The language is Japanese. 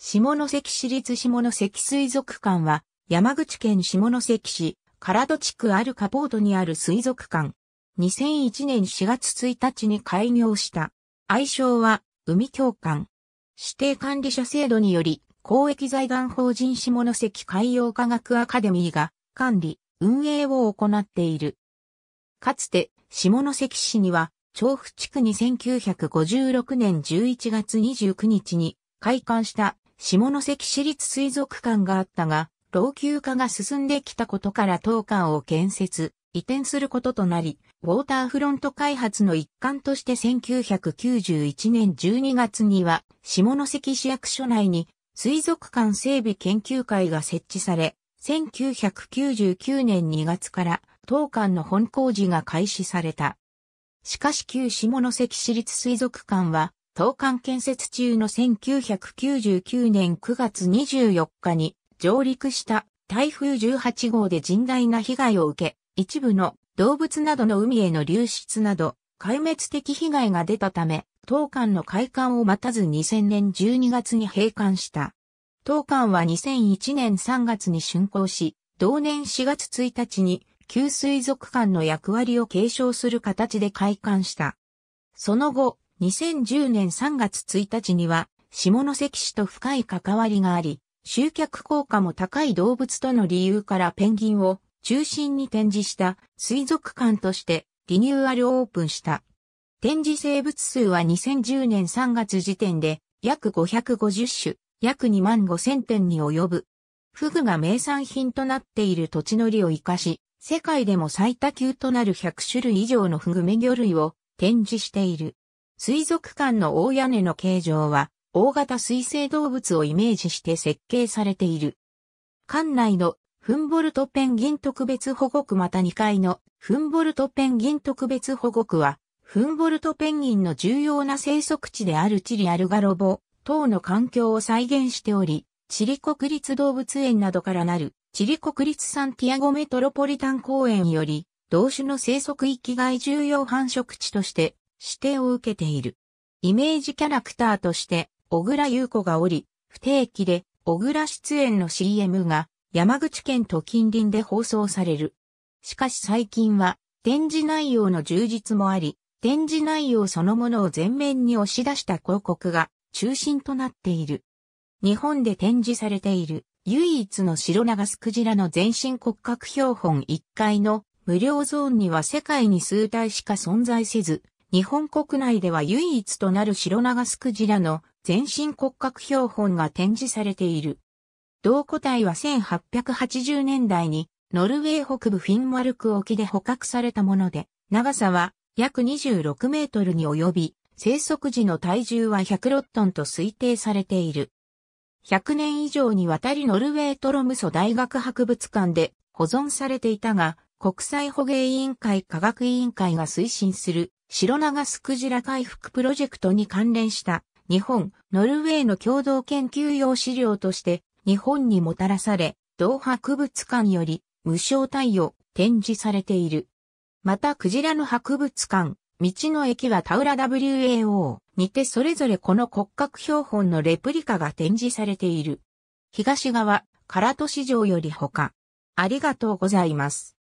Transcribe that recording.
下関市立下関水族館は、山口県下関市、唐戸地区あるカポートにある水族館。2001年4月1日に開業した。愛称は、海教館。指定管理者制度により、公益財団法人下関海洋科学アカデミーが、管理、運営を行っている。かつて、下関市には、調布地区に1956年11月29日に、開館した下関市立水族館があったが、老朽化が進んできたことから当館を建設、移転することとなり、ウォーターフロント開発の一環として1991年12月には、下関市役所内に水族館整備研究会が設置され、1999年2月から当館の本工事が開始された。しかし旧下関市立水族館は東館建設中の1999年9月24日に上陸した台風18号で甚大な被害を受け、一部の動物などの海への流出など、壊滅的被害が出たため、当館の開館を待たず2000年12月に閉館した。当館は2001年3月に竣工し、同年4月1日に旧水族館の役割を継承する形で開館した。その後、2010年3月1日には、下関市と深い関わりがあり、集客効果も高い動物との理由からペンギンを中心に展示した水族館としてリニューアルオープンした。展示生物数は2010年3月時点で約550種、約2万5000点に及ぶ。フグが名産品となっている土地の利を活かし、世界でも最多級となる100種類以上のフグメ魚類を展示している。水族館の大屋根の形状は、大型水生動物をイメージして設計されている。館内のフンボルトペンギン特別保護区また2階のフンボルトペンギン特別保護区は、フンボルトペンギンの重要な生息地であるチリアルガロボ等の環境を再現しており、チリ国立動物園などからなるチリ国立サンティアゴメトロポリタン公園より、同種の生息域外重要繁殖地として指定を受けている。イメージキャラクターとして、小倉優子がおり、不定期で、小倉出演の CM が、山口県と近隣で放送される。しかし最近は、展示内容の充実もあり、展示内容そのものを前面に押し出した広告が中心となっている。日本で展示されている唯一の白長スクジラの全身骨格標本1階の無料ゾーンには世界に数体しか存在せず、日本国内では唯一となる白長スクジラの全身骨格標本が展示されている。同個体は1880年代にノルウェー北部フィンマルク沖で捕獲されたもので、長さは約26メートルに及び、生息時の体重は106トンと推定されている。100年以上にわたりノルウェートロムソ大学博物館で保存されていたが、国際捕鯨委員会科学委員会が推進する白長スクジラ回復プロジェクトに関連した日本、ノルウェーの共同研究用資料として日本にもたらされ、同博物館より無償対応展示されている。またクジラの博物館、道の駅はタウラ WAO にてそれぞれこの骨格標本のレプリカが展示されている。東側、唐ト市場よりほか。ありがとうございます。